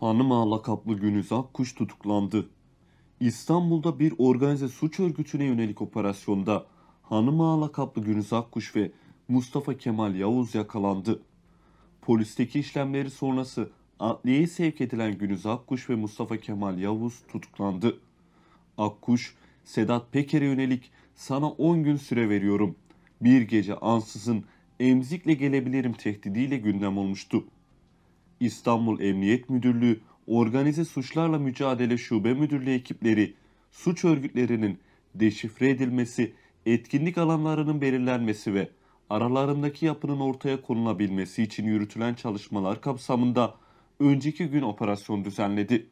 Hanım Ağa lakaplı Günüz Akkuş tutuklandı. İstanbul'da bir organize suç örgütüne yönelik operasyonda Hanım Ağa lakaplı Günüz Akkuş ve Mustafa Kemal Yavuz yakalandı. Polisteki işlemleri sonrası adliyeye sevk edilen Günüz Akkuş ve Mustafa Kemal Yavuz tutuklandı. Akkuş, Sedat Peker'e yönelik sana 10 gün süre veriyorum. Bir gece ansızın emzikle gelebilirim tehdidiyle gündem olmuştu. İstanbul Emniyet Müdürlüğü Organize Suçlarla Mücadele Şube Müdürlüğü ekipleri suç örgütlerinin deşifre edilmesi, etkinlik alanlarının belirlenmesi ve aralarındaki yapının ortaya konulabilmesi için yürütülen çalışmalar kapsamında önceki gün operasyon düzenledi.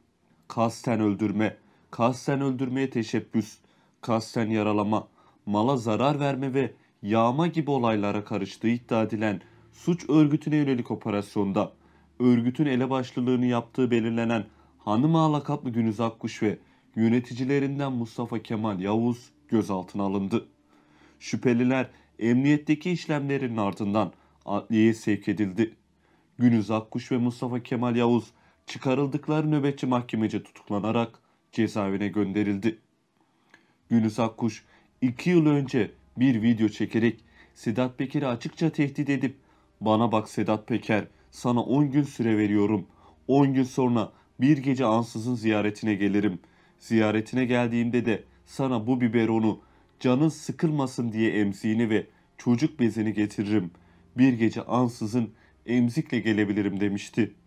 Kasten öldürme, kasten öldürmeye teşebbüs, kasten yaralama, mala zarar verme ve yağma gibi olaylara karıştığı iddia edilen suç örgütüne yönelik operasyonda örgütün elebaşlılığını yaptığı belirlenen Hanım Ağa lakaplı Günüz Akkuş ve yöneticilerinden Mustafa Kemal Yavuz gözaltına alındı. Şüpheliler emniyetteki işlemlerin ardından adliyeye sevk edildi. Günüz Akkuş ve Mustafa Kemal Yavuz çıkarıldıkları nöbetçi mahkemece tutuklanarak cezaevine gönderildi. Günüz Akkuş iki yıl önce bir video çekerek Sedat Peker'i açıkça tehdit edip bana bak Sedat Peker sana 10 gün süre veriyorum. 10 gün sonra bir gece ansızın ziyaretine gelirim. Ziyaretine geldiğimde de sana bu biberonu canın sıkılmasın diye emziğini ve çocuk bezini getiririm. Bir gece ansızın emzikle gelebilirim demişti.''